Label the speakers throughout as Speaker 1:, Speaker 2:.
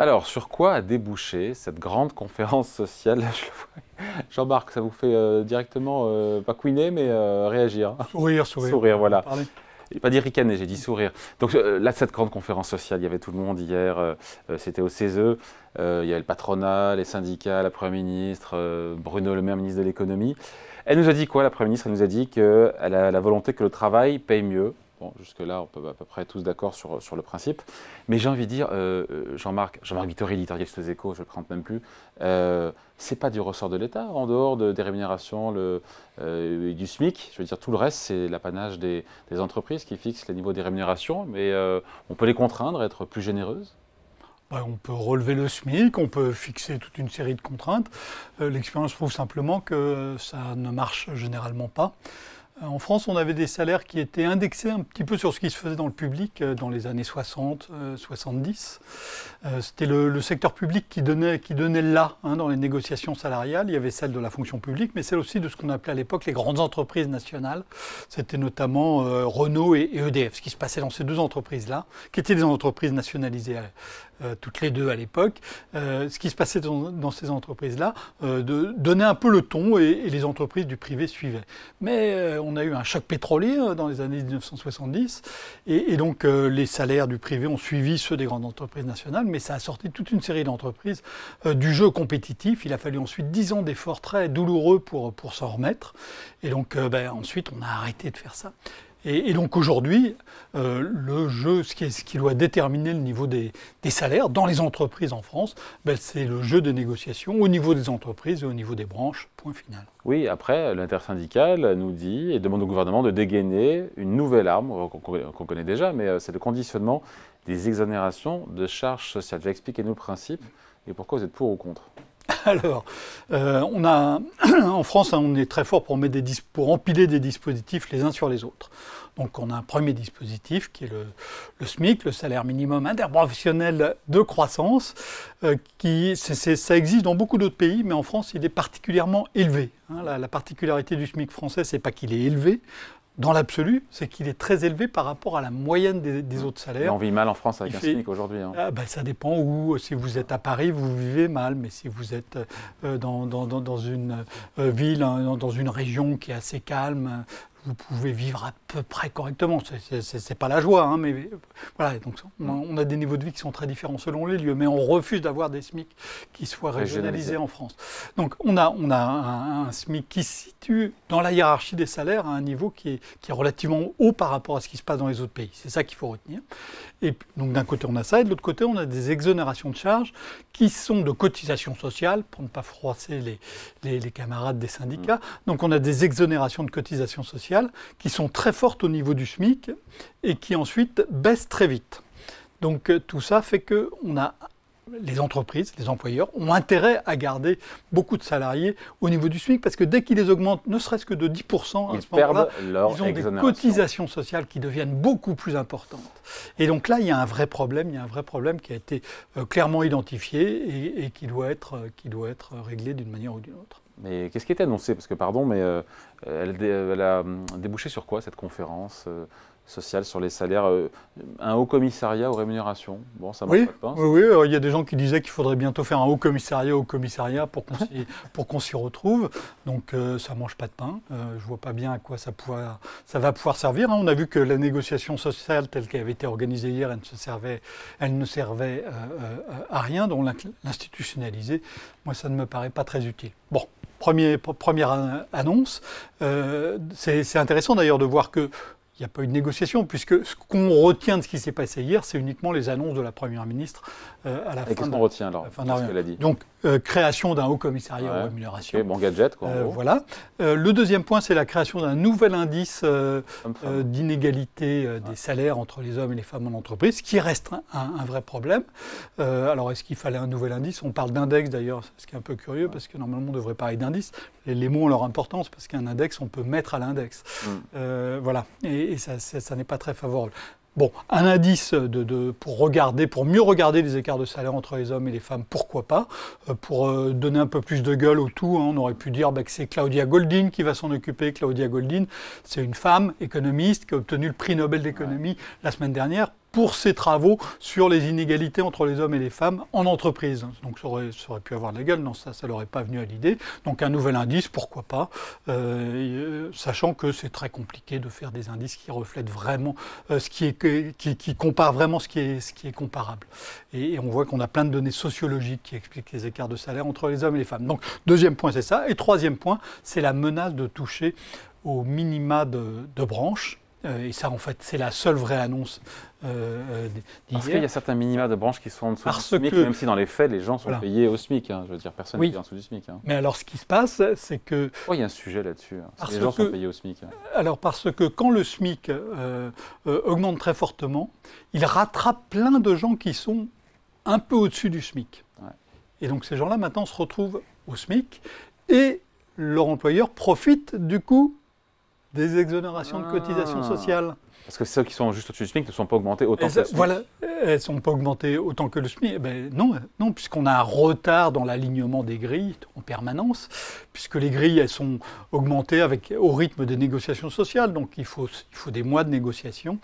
Speaker 1: Alors, sur quoi a débouché cette grande conférence sociale Jean-Marc, ça vous fait euh, directement, euh, pas couiner, mais euh, réagir. Hein.
Speaker 2: sourire, sourire. Sourire,
Speaker 1: voilà. pas dit ricaner, j'ai dit sourire. Donc là, cette grande conférence sociale, il y avait tout le monde hier, c'était au CESE, il y avait le patronat, les syndicats, la Première ministre, Bruno Le Maire, ministre de l'économie. Elle nous a dit quoi, la Première ministre Elle nous a dit qu'elle a la volonté que le travail paye mieux, jusque-là, on peut à peu près tous d'accord sur, le principe. Mais j'ai envie de dire, euh, euh, Jean-Marc, Jean-Marc Vittori, éditorialiste de je ne le présente même plus, euh, c'est pas du ressort de l'État, en dehors des rémunérations le, et euh, du SMIC. Je veux dire, tout le reste, c'est l'apanage des, des, entreprises qui fixent les niveaux des rémunérations, mais on peut les contraindre à être plus généreuses
Speaker 2: bah, on peut relever le SMIC, on peut fixer toute une série de contraintes. L'expérience prouve simplement que ça ne marche généralement pas. En France, on avait des salaires qui étaient indexés un petit peu sur ce qui se faisait dans le public euh, dans les années 60, 70. Euh, euh, c'était le, secteur public qui donnait, qui donnait là hein, dans les négociations salariales. Il y avait celle de la fonction publique, mais celle aussi de ce qu'on appelait à l'époque les grandes entreprises nationales. C'était notamment Renault et, EDF, e ce qui se passait dans ces deux entreprises-là, qui étaient des entreprises nationalisées euh, toutes les deux à l'époque, euh, ce qui se passait dans, ces entreprises-là, euh, de donner un peu le ton et, les entreprises du privé suivaient. Mais on a eu un choc pétrolier dans les années 1970 et, donc les salaires du privé ont suivi ceux des grandes entreprises nationales, mais ça a sorti toute une série d'entreprises du jeu compétitif. Il a fallu ensuite 10 ans d'efforts très douloureux pour, pour s'en remettre. Et donc ben, ensuite on a arrêté de faire ça. Et, donc aujourd'hui, euh, le jeu, ce qui, doit déterminer le niveau des, salaires dans les entreprises en France, ben, c'est le jeu de négociation au niveau des entreprises et au niveau des branches, point final.
Speaker 1: Oui, après, l'intersyndicale nous dit et demande au gouvernement de dégainer une nouvelle arme qu'on connaît déjà, mais euh, c'est le conditionnement des exonérations de charges sociales. expliquez expliquer le principes et pourquoi vous êtes pour ou contre.
Speaker 2: Alors, euh, on a, en France, hein, on est très fort pour, mettre des empiler des dispositifs les uns sur les autres. Donc, on a un premier dispositif qui est le, SMIC, le salaire minimum interprofessionnel de croissance, euh, qui ça existe dans beaucoup d'autres pays, mais en France, il est particulièrement élevé. Hein. La, la particularité du SMIC français, c'est pas qu'il est élevé, dans l'absolu, c'est qu'il est très élevé par rapport à la moyenne des, mmh. autres salaires. on vit mal en France avec un
Speaker 1: aujourd'hui. Hein. Ah,
Speaker 2: bah, ça dépend où. Si vous êtes à Paris, vous vivez mal. Mais si vous êtes euh, dans, une euh, ville, hein, dans une région qui est assez calme, vous pouvez vivre à peu près correctement. Ce n'est pas la joie, hein, mais voilà. Donc on a, des niveaux de vie qui sont très différents selon les lieux, mais on refuse d'avoir des SMIC qui soient régionalisés en France. Donc on a, on a un, SMIC qui se situe dans la hiérarchie des salaires à un niveau qui est, est relativement haut par rapport à ce qui se passe dans les autres pays. C'est ça qu'il faut retenir. Et donc d'un côté on a ça, et de l'autre côté on a des exonérations de charges qui sont de cotisations sociales pour ne pas froisser les, les, les camarades des syndicats. Mmh. Donc on a des exonérations de cotisations sociales qui sont très fortes au niveau du SMIC et qui ensuite baissent très vite. Donc euh, tout ça fait que on a les entreprises, les employeurs ont intérêt à garder beaucoup de salariés au niveau du SMIC parce que dès qu'ils les augmentent, ne serait-ce que de 10% à ils ce moment-là, ils ont des cotisations sociales qui deviennent beaucoup plus importantes. Et donc là, il y a un vrai problème, il y a un vrai problème qui a été euh, clairement identifié et, euh, qui doit être réglé d'une manière ou d'une autre.
Speaker 1: Mais qu'est-ce qui était annoncé Parce que, pardon, mais euh, euh, elle, a hum, débouché sur quoi cette conférence euh, sociale sur les salaires Un haut commissariat aux rémunérations Bon, ça marche pas. De
Speaker 2: oui, oui. Il y a des gens qui disaient qu'il faudrait bientôt faire un haut commissariat au commissariat pour qu'on s'y retrouve. Donc, ça mange pas de pain. je vois pas bien à quoi ça, va pouvoir servir. Hein. On a vu que la négociation sociale telle qu'elle avait été organisée hier, elle ne, servait, elle ne servait à rien, donc l'institutionnaliser. Moi, ça ne me paraît pas très utile. Bon première annonce. Euh, c'est intéressant d'ailleurs de voir que il n'y a pas eu de négociation, puisque ce qu'on retient de ce qui s'est passé hier, c'est uniquement les annonces de la Première ministre euh, à la Et fin. Qu'est-ce qu'on retient alors qu'elle a dit Donc, euh, création d'un haut commissariat aux rémunérations.
Speaker 1: bon gadget, quoi. Euh,
Speaker 2: voilà. le deuxième point, c'est la création d'un nouvel indice d'inégalité des salaires entre les hommes et les femmes en entreprise, qui reste un, vrai problème. alors, est-ce qu'il fallait un nouvel indice On parle d'index d'ailleurs, ce qui est un peu curieux, parce que normalement, on devrait parler d'indice les mots ont leur importance parce qu'un index, on peut mettre à l'index. Mm. Euh, voilà. Et, ça, n'est pas très favorable. Bon, un indice pour regarder, pour mieux regarder les écarts de salaire entre les hommes et les femmes, pourquoi pas euh, Pour euh, donner un peu plus de gueule au tout, hein, on aurait pu dire bah, que c'est Claudia Goldin qui va s'en occuper. Claudia Goldin, c'est une femme économiste qui a obtenu le prix Nobel d'économie la semaine dernière pour ses travaux sur les inégalités entre les hommes et les femmes en entreprise. Donc ça aurait, pu avoir de la gueule, non, ça, ça l'aurait pas venu à l'idée. Donc un nouvel indice, pourquoi pas, euh, euh, sachant que c'est très compliqué de faire des indices qui reflètent vraiment euh, ce qui est, qui, compare vraiment ce qui est, ce qui est comparable. Et, on voit qu'on a plein de données sociologiques qui expliquent les écarts de salaire entre les hommes et les femmes. Donc deuxième point, c'est ça. Et troisième point, c'est la menace de toucher au minima de branches euh, et ça, en fait, c'est la seule vraie annonce euh, euh Parce qu'il y a
Speaker 1: certains minima de branches qui sont en dessous du SMIC, même si dans les faits, les gens sont payés au SMIC. Hein. je veux dire, personne n'est vient en dessous du SMIC. Hein. Mais alors, ce qui se passe, c'est que. Oh, il y a un sujet là-dessus. Hein. Les gens sont payés au SMIC. Alors,
Speaker 2: parce que quand le SMIC euh, augmente très fortement, il rattrape plein de gens qui sont un peu au-dessus du SMIC. Et donc, ces gens-là, maintenant, se retrouvent au SMIC et leur employeur profite du coup des exonérations de cotisations ah. sociales.
Speaker 1: Parce que ceux qui sont juste au-dessus du SMIC ne sont pas augmentés autant que le SMIC. Voilà,
Speaker 2: elles ne sont pas augmentées autant que le SMIC. Eh ben, non, non puisqu'on a un retard dans l'alignement des grilles en permanence, puisque les grilles, elles sont augmentées avec, au rythme des négociations sociales. Donc il faut, faut des mois de négociation.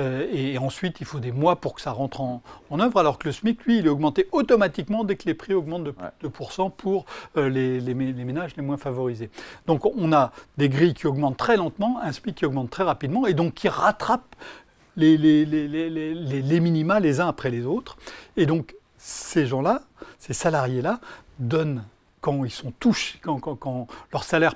Speaker 2: Euh, et, ensuite, il faut des mois pour que ça rentre en, œuvre, alors que le SMIC, lui, il est augmenté automatiquement dès que les prix augmentent de, 2% pour euh, les, les ménages les moins favorisés. Donc on a des grilles qui augmentent très lentement, un SMIC qui augmente très rapidement, et donc qui rate rattrape les, les, minima les uns après les autres. Et donc, ces gens-là, ces salariés-là, donnent, quand ils sont touchés, quand leur salaire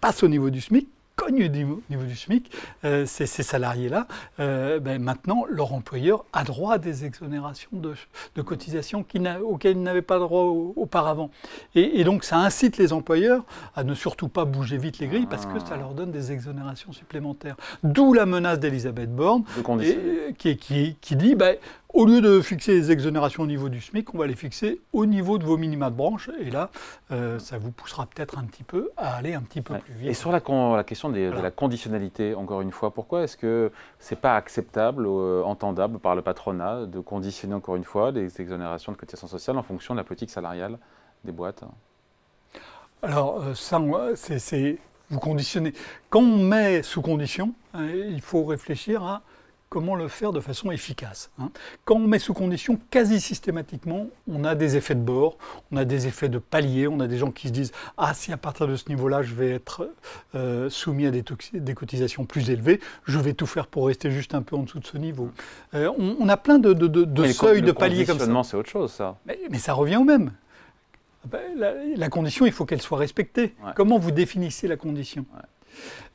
Speaker 2: passe au niveau du SMIC, cognent au niveau, du SMIC, euh, ces, salariés-là, euh, ben, maintenant, leur employeur a droit à des exonérations de, de cotisations auxquelles ils n'avaient pas droit auparavant. Et, donc, ça incite les employeurs à ne surtout pas bouger vite les grilles parce que ça ah. leur donne des exonérations supplémentaires. D'où la menace d'Elisabeth Borne, euh, qui, dit ben, au lieu de fixer les exonérations au niveau du SMIC, on va les fixer au niveau de vos minima de branche. Et là, euh, ça vous poussera peut-être un petit peu à aller un petit peu plus vite. Et
Speaker 1: sur la, question de la conditionnalité, encore une fois, pourquoi est-ce que ce n'est pas acceptable, euh, entendable par le patronat de conditionner encore une fois des exonérations de cotisations sociales en fonction de la politique salariale des boîtes
Speaker 2: Alors, euh, ça, c'est vous conditionnez. Quand on met sous condition, hein, il faut réfléchir à comment le faire de façon efficace. Hein. Quand on met sous condition, quasi systématiquement, on a des effets de bord, on a des effets de palier, on a des gens qui se disent Ah, si à partir de ce niveau-là, je vais être euh, soumis à des, cotisations plus élevées, je vais tout faire pour rester juste un peu en dessous de ce niveau. Mmh. Euh, on, a plein de, de, seuils, de paliers comme ça.
Speaker 1: c'est autre chose, ça.
Speaker 2: Mais, ça revient au même. Ah ben, la, condition, il faut qu'elle soit respectée. Comment vous définissez la condition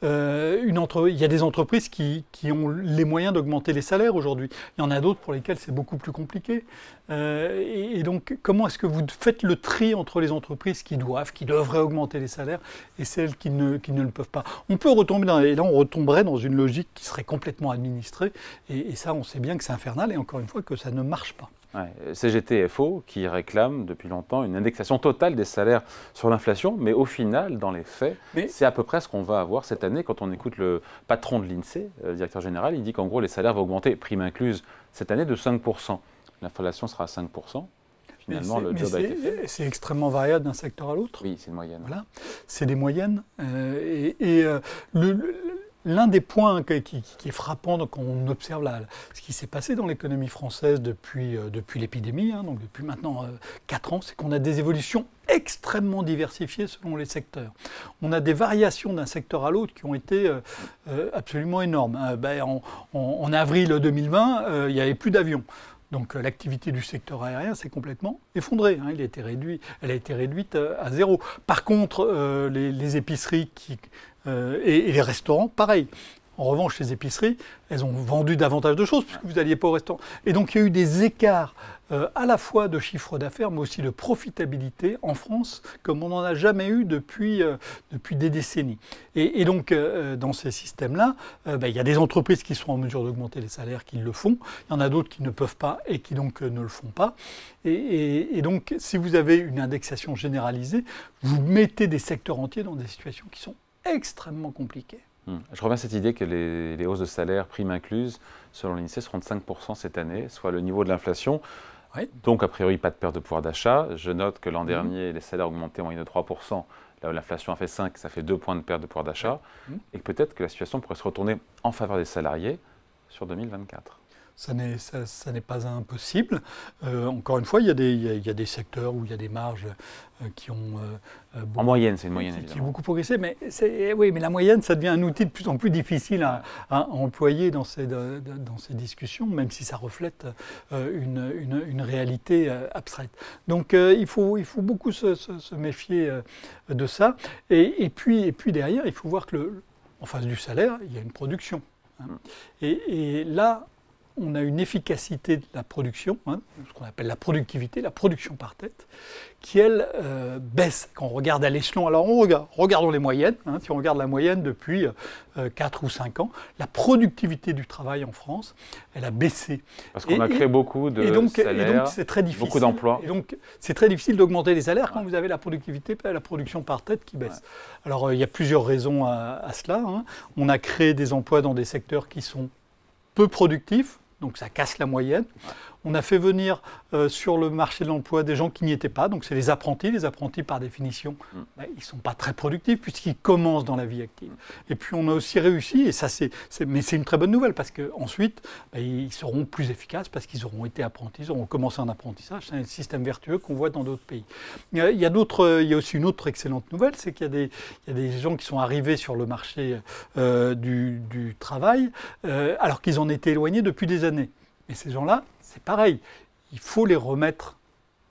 Speaker 2: euh, une entre... Il y a des entreprises qui, ont les moyens d'augmenter les salaires aujourd'hui. Il y en a d'autres pour lesquelles c'est beaucoup plus compliqué. Euh, et, donc, comment est-ce que vous faites le tri entre les entreprises qui doivent, qui devraient augmenter les salaires, et celles qui ne, le peuvent pas On peut retomber dans... Et là, on retomberait dans une logique qui serait complètement administrée. et ça, on sait bien que c'est infernal, et encore une fois, que ça ne marche pas.
Speaker 1: CGTFO qui réclame depuis longtemps une indexation totale des salaires sur l'inflation, mais au final, dans les faits, c'est à peu près ce qu'on va avoir cette année. Quand on écoute le patron de l'INSEE, euh, le directeur général, il dit qu'en gros, les salaires vont augmenter, prime incluse, cette année de 5%. L'inflation sera à 5% finalement le job
Speaker 2: C'est extrêmement variable d'un secteur à l'autre. Oui, c'est une moyenne. Voilà, c'est des moyennes. Euh, et, euh, le, l'un des points qui, est frappant donc, quand on observe ce qui s'est passé dans l'économie française depuis, euh, depuis l'épidémie, hein, donc depuis maintenant euh, quatre 4 ans, c'est qu'on a des évolutions extrêmement diversifiées selon les secteurs. On a des variations d'un secteur à l'autre qui ont été euh, absolument énormes. Ben, en, avril 2020, il n'y avait plus d'avions. Donc l'activité du secteur aérien s'est complètement effondrée. Hein. elle a été réduite à zéro. Par contre, les, les épiceries qui euh, et, les restaurants, pareil. En revanche, les épiceries, elles ont vendu davantage de choses puisque vous n'alliez pas au restaurant. Et donc, il y a eu des écarts euh, à la fois de chiffre d'affaires, mais aussi de profitabilité en France, comme on n'en a jamais eu depuis, euh, depuis des décennies. Et, donc, dans ces systèmes-là, bah, il y a des entreprises qui sont en mesure d'augmenter les salaires, qui le font. Il y en a d'autres qui ne peuvent pas et qui donc ne le font pas. Et, et, donc, si vous avez une indexation généralisée, vous mettez des secteurs entiers dans des situations qui sont extrêmement compliqué.
Speaker 1: Hmm. Je reviens à cette idée que les, les hausses de salaire, primes incluses, selon l'INSEE, seront de 5% cette année, soit le niveau de l'inflation. Donc, a priori, pas de perte de pouvoir d'achat. Je note que l'an hmm. dernier, les salaires augmenté en moyenne de 3%. Là où l'inflation a fait 5, ça fait 2 points de perte de pouvoir d'achat. Hmm. Et peut-être que la situation pourrait se retourner en faveur des salariés sur 2024
Speaker 2: ça n'est pas impossible. Euh, encore une fois, il y, a des, il, des secteurs où il y a des marges euh, qui ont... Euh, en
Speaker 1: moyenne, c'est une moyenne. Qui, qui ont
Speaker 2: beaucoup progressé, mais, oui, mais la moyenne, ça devient un outil de plus en plus difficile à, employer dans ces, dans ces discussions, même si ça reflète une, réalité abstraite. Donc il, faut, il faut beaucoup se, méfier de ça. Et, puis, et puis derrière, il faut voir que en face du salaire, il y a une production. Hein. Mm. Et, et, là, on a une efficacité de la production, hein, ce qu'on appelle la productivité, la production par tête, qui elle euh, baisse quand on regarde à l'échelon. Alors regardons les moyennes, hein, si on regarde la moyenne depuis 4 euh, ou 5 ans, la productivité du travail en France, elle a baissé. Parce qu'on a créé beaucoup de donc, c'est très difficile, beaucoup d'emplois. Et donc c'est très difficile d'augmenter les salaires quand vous avez la productivité, la production par tête qui baisse. Alors euh, il y a plusieurs raisons à, cela. Hein. On a créé des emplois dans des secteurs qui sont peu productifs, donc ça casse la moyenne. On a fait venir euh, sur le marché de l'emploi des gens qui n'y étaient pas, donc c'est les apprentis. Les apprentis, par définition, mm. ben, ils ne sont pas très productifs puisqu'ils commencent dans la vie active. Mm. Et puis on a aussi réussi, et ça c'est, mais c'est une très bonne nouvelle parce qu'ensuite, ben, ils seront plus efficaces parce qu'ils auront été apprentis, ils auront commencé un apprentissage. C'est un système vertueux qu'on voit dans d'autres pays. Il y a, il aussi une autre excellente nouvelle, c'est qu'il y, a des, gens qui sont arrivés sur le marché euh, du, travail euh, alors qu'ils en étaient éloignés depuis des années. Et ces gens-là, c'est pareil. Il faut les remettre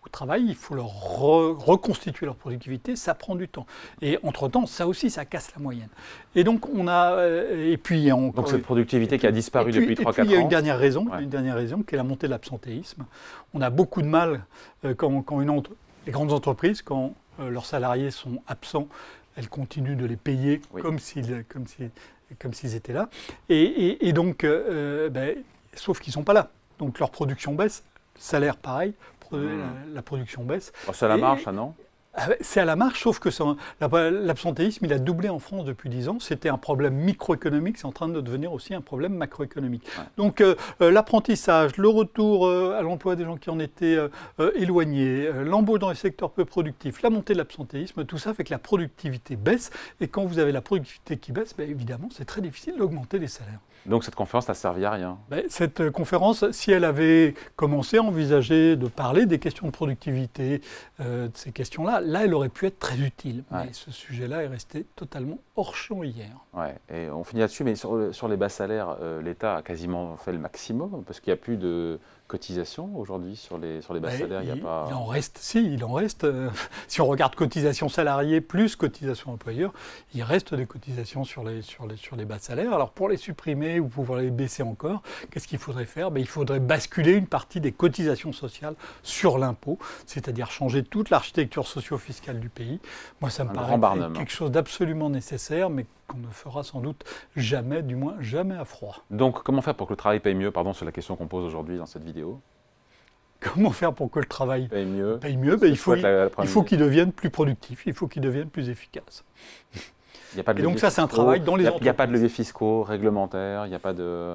Speaker 2: au travail, il faut leur reconstituer leur productivité, ça prend du temps. Et entre-temps, ça aussi, ça casse la moyenne. Et donc, on a. Euh, et puis, on, donc, cette
Speaker 1: productivité qui a disparu depuis 3-4 ans. Il y a une dernière raison,
Speaker 2: une dernière raison, qui est la montée de l'absentéisme. On a beaucoup de mal euh, quand, une les grandes entreprises, quand euh, leurs salariés sont absents, elles continuent de les payer comme s'ils étaient là. Et, donc, ben, sauf qu'ils ne sont pas là. Donc leur production baisse, salaire pareil, mmh. la, production baisse. Oh, c'est à la marche, non ah c'est à la marche, sauf que l'absentéisme, il a doublé en France depuis 10 ans. C'était un problème microéconomique, c'est en train de devenir aussi un problème macroéconomique. Donc euh, euh, l'apprentissage, le retour euh, à l'emploi des gens qui en étaient éloignés, l'embauche dans les secteurs peu productifs, la montée de l'absentéisme, tout ça fait que la productivité baisse. Et quand vous avez la productivité qui baisse, ben, évidemment, c'est très difficile d'augmenter les salaires.
Speaker 1: Donc cette conférence n'a servi à rien.
Speaker 2: Bah, cette euh, conférence, si elle avait commencé à envisager de parler des questions de productivité, euh, de ces questions-là, là, elle aurait pu être très utile. Mais ce sujet-là est resté totalement hors champ hier.
Speaker 1: Ouais. Et on finit là-dessus, mais sur, euh, les bas salaires, l'État a quasiment fait le maximum, parce qu'il n'y a plus de, cotisations aujourd'hui sur les, sur les bas salaires il, a pas... il en
Speaker 2: reste, si, il en reste. Euh, si on regarde cotisation salariées plus cotisation employeur, il reste des cotisations sur les, sur les, sur les bas salaires. Alors pour les supprimer ou pour les baisser encore, qu'est-ce qu'il faudrait faire ben, Il faudrait basculer une partie des cotisations sociales sur l'impôt, c'est-à-dire changer toute l'architecture socio-fiscale du pays. Moi, ça me paraît quelque chose d'absolument nécessaire, mais qu'on ne fera sans doute jamais, du moins jamais à froid.
Speaker 1: Donc comment faire pour que le travail paye mieux, pardon, c'est la question qu'on pose aujourd'hui dans cette vidéo
Speaker 2: Comment faire pour que le travail paye mieux, paye mieux ben, il, faut, qu'il devienne plus productif, il faut qu'il devienne plus efficace. Il a pas et donc ça, c'est un travail dans les Il n'y a, pas de levier fiscaux,
Speaker 1: réglementaires, il n'y a pas de...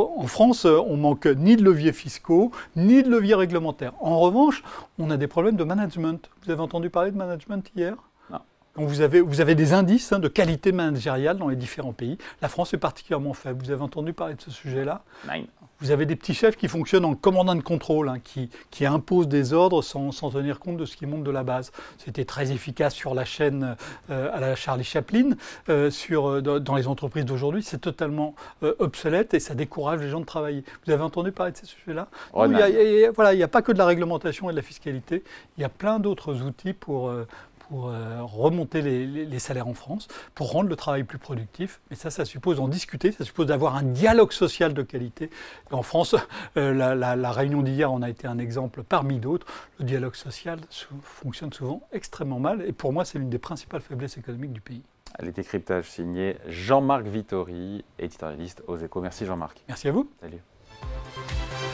Speaker 2: en France, euh, on manque ni de levier fiscaux, ni de levier réglementaire. En revanche, on a des problèmes de management. Vous avez entendu parler de management hier Non. Vous avez, des indices hein, de qualité managériale dans les différents pays. La France est particulièrement faible. Vous avez entendu parler de ce sujet-là vous avez des petits chefs qui fonctionnent en commandant de contrôle, hein, qui, qui, imposent des ordres sans, tenir compte de ce qui monte de la base. C'était très efficace sur la chaîne euh, à la Charlie Chaplin, euh, sur, euh, dans les entreprises d'aujourd'hui. C'est totalement obsolète et ça décourage les gens de travailler. Vous avez entendu parler de ces sujets-là oh, Voilà, il n'y a pas que de la réglementation et de la fiscalité. Il y a plein d'autres outils pour, pour euh, remonter les, salaires en France, pour rendre le travail plus productif. Mais ça, ça suppose d'en discuter, ça suppose d'avoir un dialogue social de qualité. en France, euh, la, réunion d'hier en a été un exemple parmi d'autres. Le dialogue social fonctionne souvent extrêmement mal et pour moi, c'est l'une des principales faiblesses économiques du pays.
Speaker 1: Les décryptages signés Jean-Marc Vittori, éditorialiste aux échos. Merci Jean-Marc. Merci à vous. Salut.